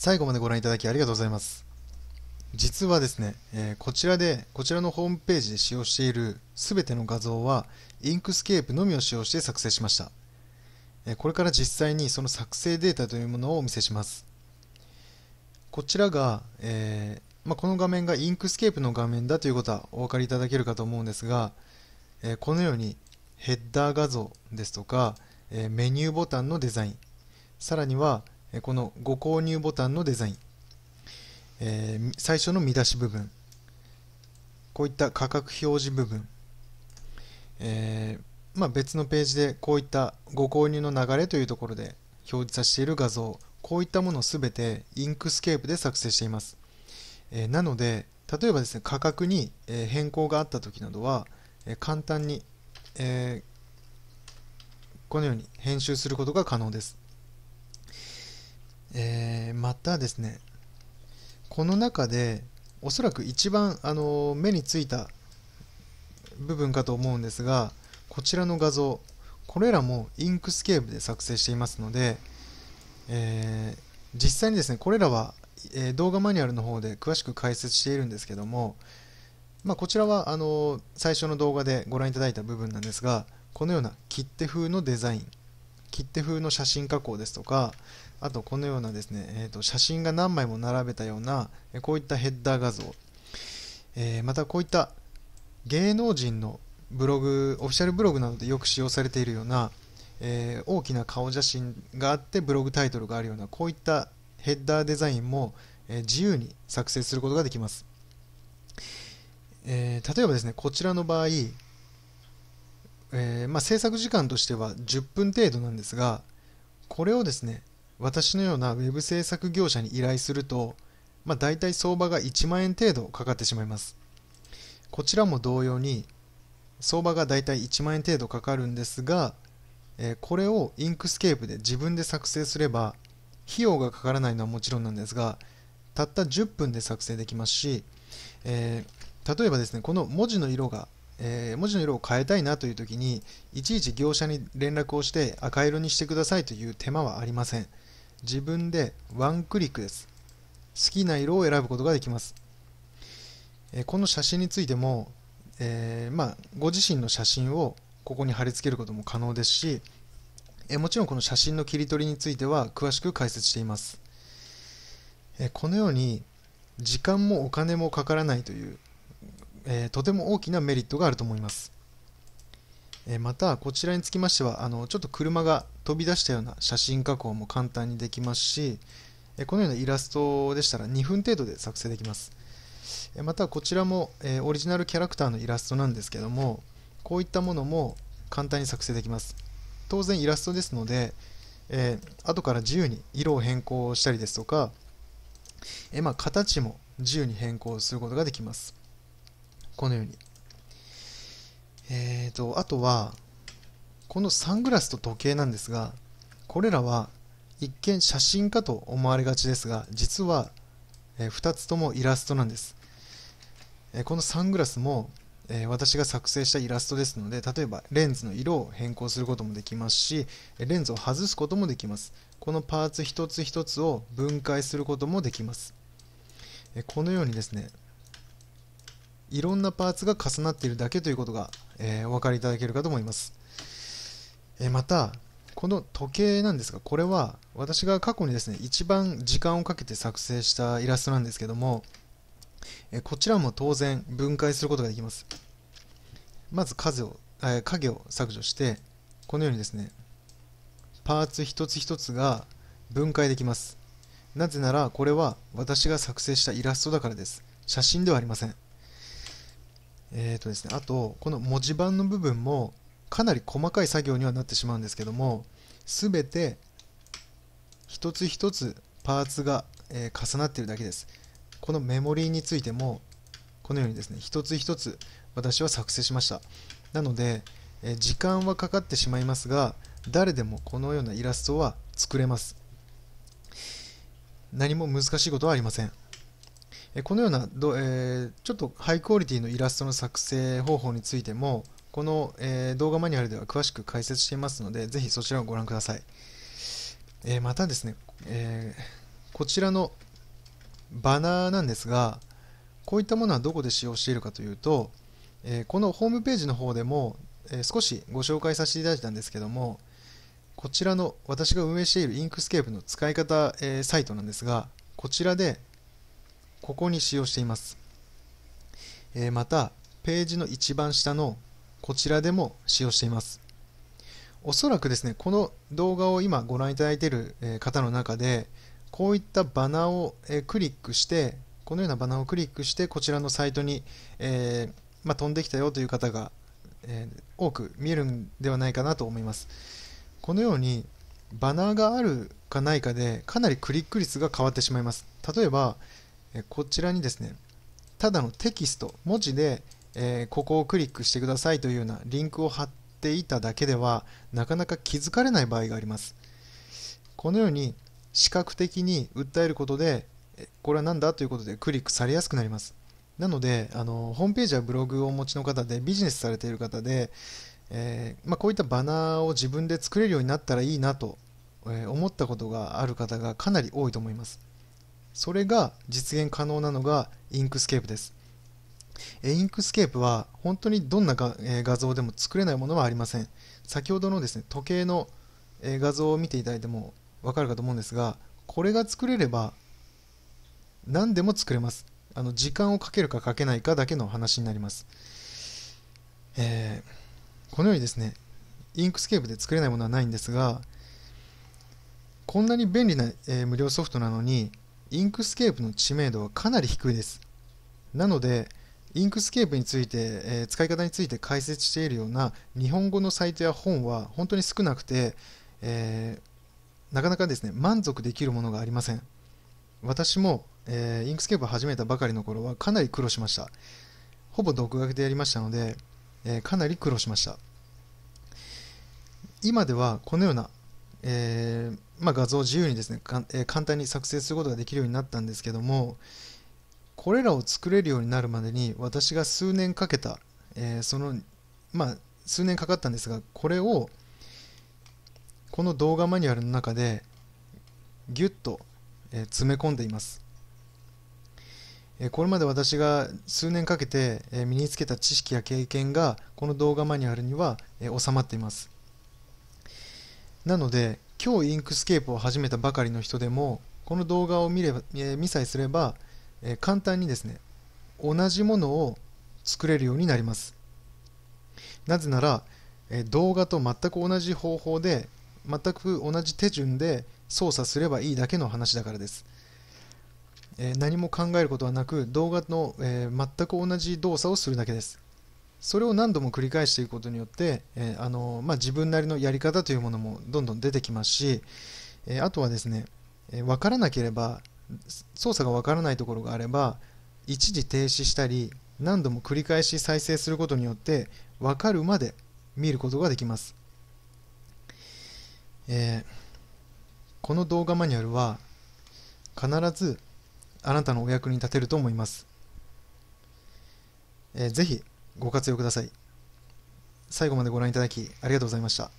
最後までご覧いただきありがとうございます。実はですね、えこちらで、こちらのホームページで使用しているすべての画像は、インクスケープのみを使用して作成しました。えこれから実際にその作成データというものをお見せします。こちらが、えー、まあ、この画面がインクスケープの画面だということはお分かりいただけるかと思うんですが、えこのようにヘッダー画像ですとか、えメニューボタンのデザイン、さらにはこのご購入ボタンのデザイン、えー、最初の見出し部分、こういった価格表示部分、えー、まあ、別のページでこういったご購入の流れというところで表示させている画像、こういったものすべてインクスケープで作成しています。えー、なので、例えばですね、価格に変更があった時などは、簡単に、えこのように編集することが可能です。えー、またですねこの中でおそらく一番あの目についた部分かと思うんですがこちらの画像これらもインクスケープで作成していますので、えー、実際にですねこれらは、えー、動画マニュアルの方で詳しく解説しているんですけども、まあ、こちらはあの最初の動画でご覧いただいた部分なんですがこのような切手風のデザイン切手風の写真加工ですとかあとこのようなですね、えー、と写真が何枚も並べたようなこういったヘッダー画像、えー、またこういった芸能人のブログオフィシャルブログなどでよく使用されているような、えー、大きな顔写真があってブログタイトルがあるようなこういったヘッダーデザインも、えー、自由に作成することができます、え例えばですねこちらの場合えー、まあ、制作時間としては10分程度なんですがこれをですね私のような web 制作業者に依頼すると、まあ、大体相場が1万円程度かかってしまいますこちらも同様に相場が大体1万円程度かかるんですが、えー、これをインクスケープで自分で作成すれば費用がかからないのはもちろんなんですがたった10分で作成できますし、えー、例えばですねこの文字の色がえー、文字の色を変えたいなという時にいちいち業者に連絡をして赤色にしてくださいという手間はありません自分でワンクリックです好きな色を選ぶことができます、えー、この写真についても、えー、まあ、ご自身の写真をここに貼り付けることも可能ですし、えもちろんこの写真の切り取りについては詳しく解説しています、えこのように時間もお金もかからないというえー、とても大きなメリットがあると思います。えまたこちらにつきましてはあのちょっと車が飛び出したような写真加工も簡単にできますしこのようなイラストでしたら2分程度で作成できますまたこちらも、えオリジナルキャラクターのイラストなんですけどもこういったものも簡単に作成できます当然イラストですので、えー、後から自由に色を変更したりですとか、えまあ、形も自由に変更することができますこのように。えーと、あとは、このサングラスと時計なんですが、これらは一見写真かと思われがちですが、実は2つともイラストなんです。このサングラスも私が作成したイラストですので、例えばレンズの色を変更することもできますし、レンズを外すこともできます。このパーツ一つ一つを分解することもできます。このようにですね、いろんなパーツが重なっているだけということが、えー、お分かりいただけるかと思います、えー、またこの時計なんですがこれは私が過去にですね一番時間をかけて作成したイラストなんですけども、えー、こちらも当然分解することができますまず数を、え影を削除してこのようにですねパーツ一つ一つが分解できますなぜならこれは私が作成したイラストだからです写真ではありませんえーとですね、あとこの文字盤の部分もかなり細かい作業にはなってしまうんですけども全て一つ一つパーツが、えー、重なっているだけですこのメモリーについてもこのようにですね一つ一つ私は作成しましたなので、えー、時間はかかってしまいますが誰でもこのようなイラストは作れます何も難しいことはありませんこのようなど、えちょっとハイクオリティのイラストの作成方法についてもこの、え動画マニュアルでは詳しく解説していますのでぜひそちらをご覧ください、えまたですね、えこちらのバナーなんですがこういったものはどこで使用しているかというと、えこのホームページの方でも、え少しご紹介させていただいたんですけどもこちらの私が運営しているインクスケープの使い方、えサイトなんですがこちらでここに使用しています、えー、またページの一番下のこちらでも使用していますおそらくですねこの動画を今ご覧いただいている方の中でこういったバナーをクリックしてこのようなバナーをクリックしてこちらのサイトに、えー、まあ、飛んできたよという方が、えー、多く見えるんではないかなと思いますこのようにバナーがあるかないかでかなりクリック率が変わってしまいます例えばこちらにですね、ただのテキスト、文字で、えここをクリックしてくださいというようなリンクを貼っていただけでは、なかなか気づかれない場合があります。このように視覚的に訴えることで、これは何だということでクリックされやすくなります。なので、あのホームページやブログをお持ちの方で、ビジネスされている方で、えー、まあ、こういったバナーを自分で作れるようになったらいいなと思ったことがある方がかなり多いと思います。それが実現可能なのがインクスケープです。インクスケープは本当にどんな画像でも作れないものはありません。先ほどのですね時計の画像を見ていただいても分かるかと思うんですが、これが作れれば何でも作れます。あの時間をかけるかかけないかだけの話になります。えー、このようにですね、インクスケープで作れないものはないんですが、こんなに便利な、えー、無料ソフトなのに、インクスケープの知名度はかなり低いです。なので、インクスケープについて、えー、使い方について解説しているような日本語のサイトや本は本当に少なくて、えー、なかなかですね、満足できるものがありません。私も、えー、インクスケープを始めたばかりの頃はかなり苦労しました。ほぼ独学でやりましたので、えかなり苦労しました。今ではこのような、えーまあ、画像を自由にですねかえー、簡単に作成することができるようになったんですけどもこれらを作れるようになるまでに私が数年かけた、えー、そのまあ数年かかったんですがこれをこの動画マニュアルの中でギュッと、えー、詰め込んでいます、えー、これまで私が数年かけて、えー、身につけた知識や経験がこの動画マニュアルには、えー、収まっていますなので今日インクスケープを始めたばかりの人でもこの動画を見れば、えー、見さえすれば、えー、簡単にですね同じものを作れるようになりますなぜなら、えー、動画と全く同じ方法で全く同じ手順で操作すればいいだけの話だからです、え何も考えることはなく動画の、え全く同じ動作をするだけですそれを何度も繰り返していくことによって、えー、あのまあ、自分なりのやり方というものもどんどん出てきますし、えー、あとはですね、えー、分からなければ操作が分からないところがあれば一時停止したり何度も繰り返し再生することによって分かるまで見ることができます、えー、この動画マニュアルは必ずあなたのお役に立てると思います、えー、ぜひご活用ください。最後までご覧いただきありがとうございました。